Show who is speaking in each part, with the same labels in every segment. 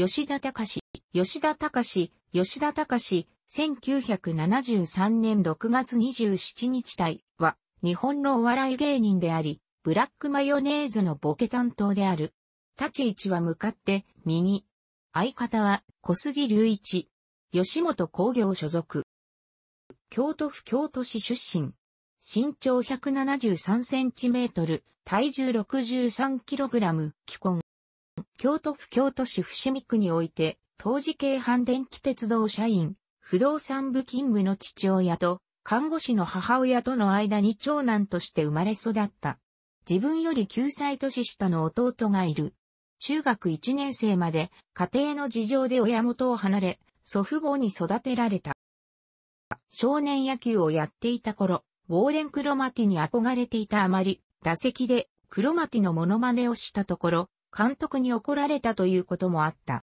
Speaker 1: 吉田隆、吉田隆、吉田隆、1973年6月27日体は、日本のお笑い芸人であり、ブラックマヨネーズのボケ担当である。立ち位置は向かって、右。相方は、小杉隆一。吉本工業所属。京都府京都市出身。身長173センチメートル、体重63キログラム、既婚。京都府京都市伏見区において、当時京阪電気鉄道社員、不動産部勤務の父親と、看護師の母親との間に長男として生まれ育った。自分より9歳年下の弟がいる。中学1年生まで家庭の事情で親元を離れ、祖父母に育てられた。少年野球をやっていた頃、ウォーレン・クロマティに憧れていたあまり、打席でクロマティのモノマネをしたところ、監督に怒られたということもあった。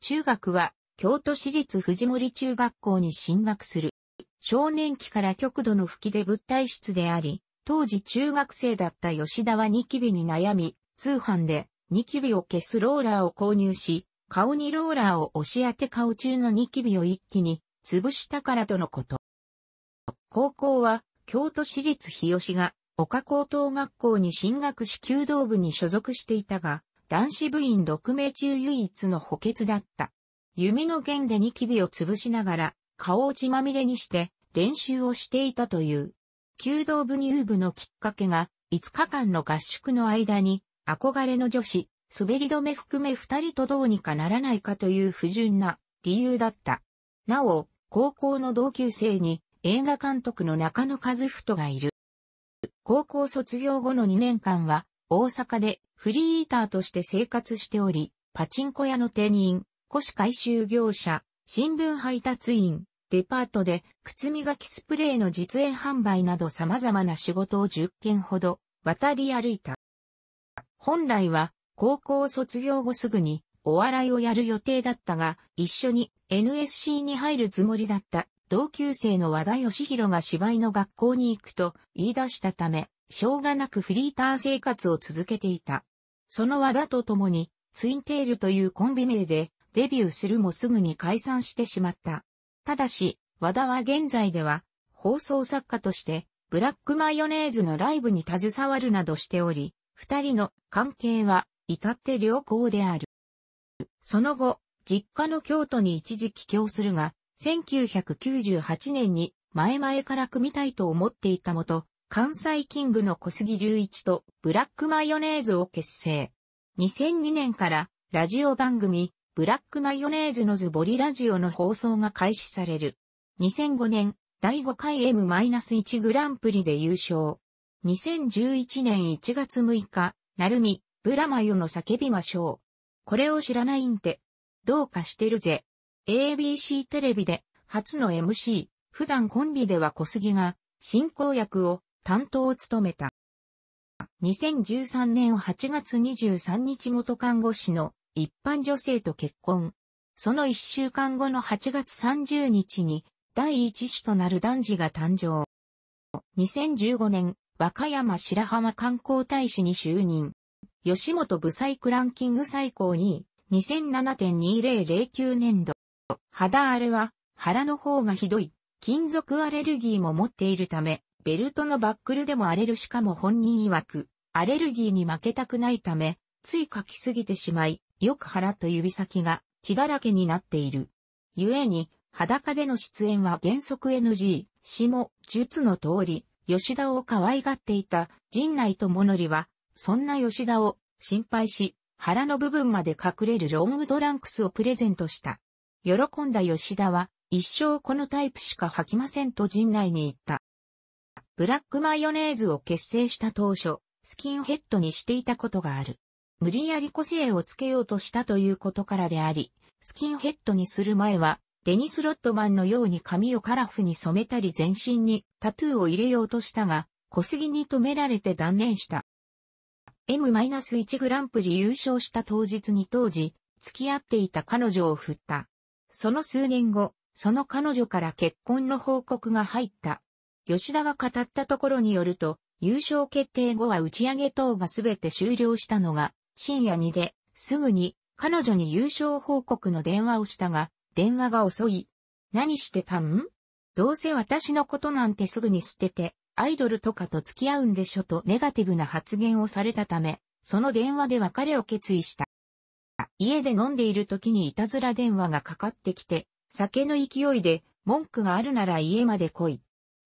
Speaker 1: 中学は、京都市立藤森中学校に進学する。少年期から極度の吹きで物体質であり、当時中学生だった吉田はニキビに悩み、通販でニキビを消すローラーを購入し、顔にローラーを押し当て顔中のニキビを一気に潰したからとのこと。高校は京都市立日吉が岡高等学校に進学し弓道部に所属していたが、男子部員6名中唯一の補欠だった。弓の弦でニキビを潰しながら、顔を血まみれにして練習をしていたという。弓道部入部のきっかけが、5日間の合宿の間に、憧れの女子、滑り止め含め2人とどうにかならないかという不純な理由だった。なお、高校の同級生に映画監督の中野和人がいる。高校卒業後の2年間は、大阪でフリーイーターとして生活しており、パチンコ屋の店員、古紙回収業者、新聞配達員、デパートで靴磨きスプレーの実演販売など様々な仕事を10件ほど渡り歩いた。本来は高校卒業後すぐにお笑いをやる予定だったが、一緒に NSC に入るつもりだった同級生の和田義弘が芝居の学校に行くと言い出したため、しょうがなくフリーター生活を続けていた。その和田と共に、ツインテールというコンビ名でデビューするもすぐに解散してしまった。ただし、和田は現在では、放送作家として、ブラックマヨネーズのライブに携わるなどしており、二人の関係は至って良好である。その後、実家の京都に一時帰郷するが、1998年に前々から組みたいと思っていたもと、関西キングの小杉隆一とブラックマヨネーズを結成。2002年からラジオ番組ブラックマヨネーズのズボリラジオの放送が開始される。2005年第5回 M-1 グランプリで優勝。2011年1月6日、なるみ、ブラマヨの叫びましょう。これを知らないんて、どうかしてるぜ。ABC テレビで初の MC、普段コンビでは小杉が進行役を担当を務めた。2013年8月23日元看護師の一般女性と結婚。その1週間後の8月30日に第1子となる男児が誕生。2015年、和歌山白浜観光大使に就任。吉本ブサイクランキング最高2位、2007.2009年度。肌荒れは腹の方がひどい。金属アレルギーも持っているため、ベルトのバックルでも荒れるしかも本人曰く、アレルギーに負けたくないため、つい書きすぎてしまい、よく腹と指先が血だらけになっている。故に、裸での出演は原則 NG、詩も、術の通り、吉田を可愛がっていた陣内智則は、そんな吉田を心配し、腹の部分まで隠れるロングドランクスをプレゼントした。喜んだ吉田は、一生このタイプしか履きませんと陣内に言った。ブラックマヨネーズを結成した当初、スキンヘッドにしていたことがある。無理やり個性をつけようとしたということからであり、スキンヘッドにする前は、デニス・ロットマンのように髪をカラフに染めたり全身にタトゥーを入れようとしたが、小杉に止められて断念した。M-1 グランプリ優勝した当日に当時、付き合っていた彼女を振った。その数年後、その彼女から結婚の報告が入った。吉田が語ったところによると、優勝決定後は打ち上げ等が全て終了したのが、深夜にで、すぐに彼女に優勝報告の電話をしたが、電話が遅い。何してたんどうせ私のことなんてすぐに捨てて、アイドルとかと付き合うんでしょとネガティブな発言をされたため、その電話で別れを決意した。家で飲んでいる時にいたずら電話がかかってきて、酒の勢いで、文句があるなら家まで来い。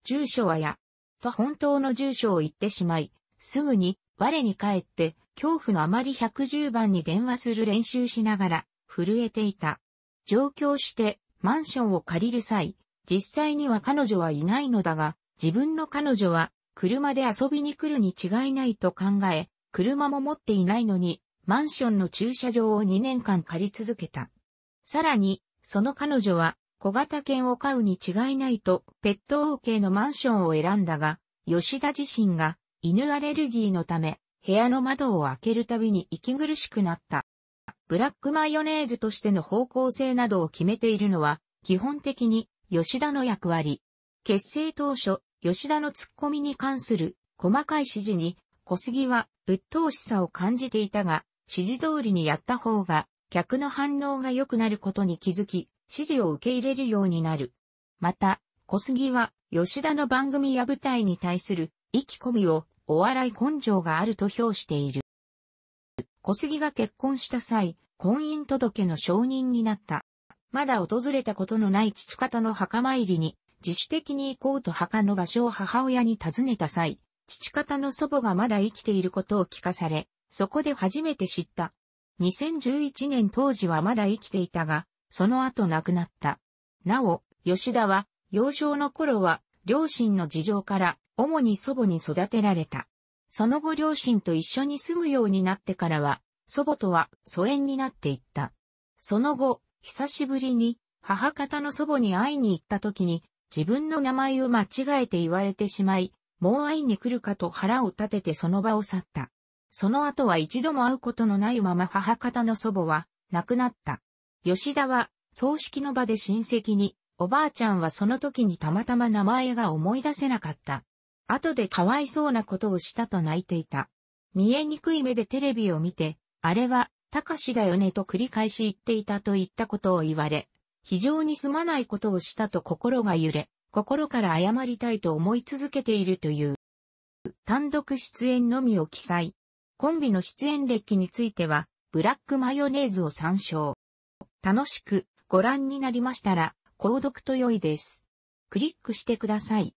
Speaker 1: 住所はや、と本当の住所を言ってしまい、すぐに、我に帰って、恐怖のあまり110番に電話する練習しながら、震えていた。上京して、マンションを借りる際、実際には彼女はいないのだが、自分の彼女は、車で遊びに来るに違いないと考え、車も持っていないのに、マンションの駐車場を2年間借り続けた。さらに、その彼女は小型犬を飼うに違いないとペット OK のマンションを選んだが、吉田自身が犬アレルギーのため部屋の窓を開けるたびに息苦しくなった。ブラックマヨネーズとしての方向性などを決めているのは基本的に吉田の役割。結成当初、吉田のツッコミに関する細かい指示に小杉は鬱陶しさを感じていたが、指示通りにやった方が、客の反応が良くなることに気づき、指示を受け入れるようになる。また、小杉は、吉田の番組や舞台に対する、意気込みを、お笑い根性があると評している。小杉が結婚した際、婚姻届の承認になった。まだ訪れたことのない父方の墓参りに、自主的に行こうと墓の場所を母親に尋ねた際、父方の祖母がまだ生きていることを聞かされ、そこで初めて知った。2011年当時はまだ生きていたが、その後亡くなった。なお、吉田は、幼少の頃は、両親の事情から、主に祖母に育てられた。その後両親と一緒に住むようになってからは、祖母とは疎遠になっていった。その後、久しぶりに、母方の祖母に会いに行った時に、自分の名前を間違えて言われてしまい、もう会いに来るかと腹を立ててその場を去った。その後は一度も会うことのないまま母方の祖母は亡くなった。吉田は葬式の場で親戚に、おばあちゃんはその時にたまたま名前が思い出せなかった。後でかわいそうなことをしたと泣いていた。見えにくい目でテレビを見て、あれは、たかしだよねと繰り返し言っていたと言ったことを言われ、非常にすまないことをしたと心が揺れ、心から謝りたいと思い続けているという。単独出演のみを記載。コンビの出演歴については、ブラックマヨネーズを参照。楽しくご覧になりましたら、購読と良いです。クリックしてください。